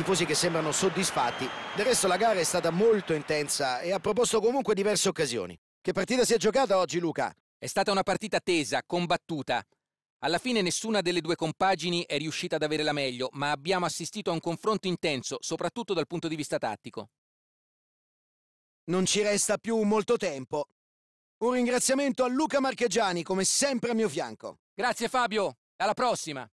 tifosi che sembrano soddisfatti. Del resto la gara è stata molto intensa e ha proposto comunque diverse occasioni. Che partita si è giocata oggi, Luca? È stata una partita tesa, combattuta. Alla fine nessuna delle due compagini è riuscita ad avere la meglio, ma abbiamo assistito a un confronto intenso, soprattutto dal punto di vista tattico. Non ci resta più molto tempo. Un ringraziamento a Luca Marchegiani, come sempre a mio fianco. Grazie Fabio, alla prossima!